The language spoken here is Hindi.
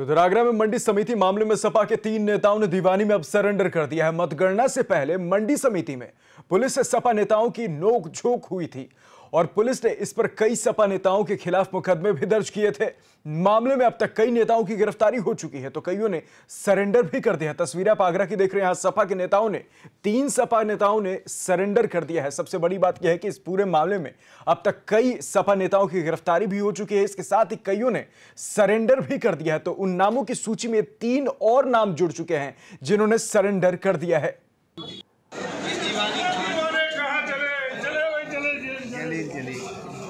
तो उधर आगरा में मंडी समिति मामले में सपा के तीन नेताओं ने दीवानी में अब सरेंडर कर दिया है मतगणना से पहले मंडी समिति में पुलिस से सपा नेताओं की नोकझोंक हुई थी और पुलिस ने इस पर कई सपा नेताओं के खिलाफ मुकदमे भी दर्ज किए थे मामले में अब तक कई नेताओं की गिरफ्तारी हो चुकी है तो कईयों ने सरेंडर भी कर दिया तस्वीर तस्वीरें आप आगरा की देख रहे हैं सपा के नेताओं ने तीन सपा नेताओं ने सरेंडर कर दिया है सबसे बड़ी बात यह है कि इस पूरे मामले में अब तक कई सपा नेताओं की गिरफ्तारी भी हो चुकी है इसके साथ ही कईयों ने सरेंडर भी कर दिया है तो उन नामों की सूची में तीन और नाम जुड़ चुके हैं जिन्होंने सरेंडर कर दिया है 尽力，尽力。